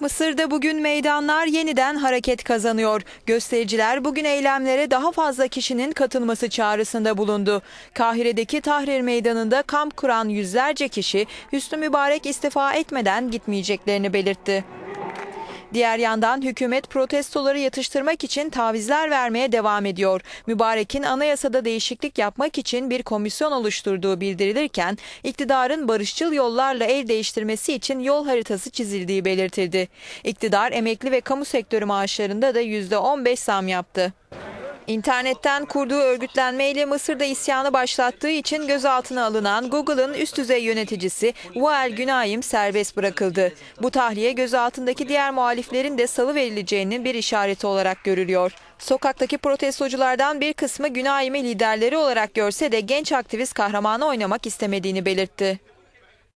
Mısır'da bugün meydanlar yeniden hareket kazanıyor. Göstericiler bugün eylemlere daha fazla kişinin katılması çağrısında bulundu. Kahire'deki Tahrir Meydanı'nda kamp kuran yüzlerce kişi Hüsnü Mübarek istifa etmeden gitmeyeceklerini belirtti. Diğer yandan hükümet protestoları yatıştırmak için tavizler vermeye devam ediyor. Mübarek'in anayasada değişiklik yapmak için bir komisyon oluşturduğu bildirilirken iktidarın barışçıl yollarla el değiştirmesi için yol haritası çizildiği belirtildi. İktidar emekli ve kamu sektörü maaşlarında da %15 zam yaptı. İnternetten kurduğu örgütlenmeyle Mısır'da isyanı başlattığı için gözaltına alınan Google'ın üst düzey yöneticisi Wael Günayim serbest bırakıldı. Bu tahliye gözaltındaki diğer muhaliflerin de salı verileceğinin bir işareti olarak görülüyor. Sokaktaki protestoculardan bir kısmı Günayim'i liderleri olarak görse de genç aktivist kahramanı oynamak istemediğini belirtti.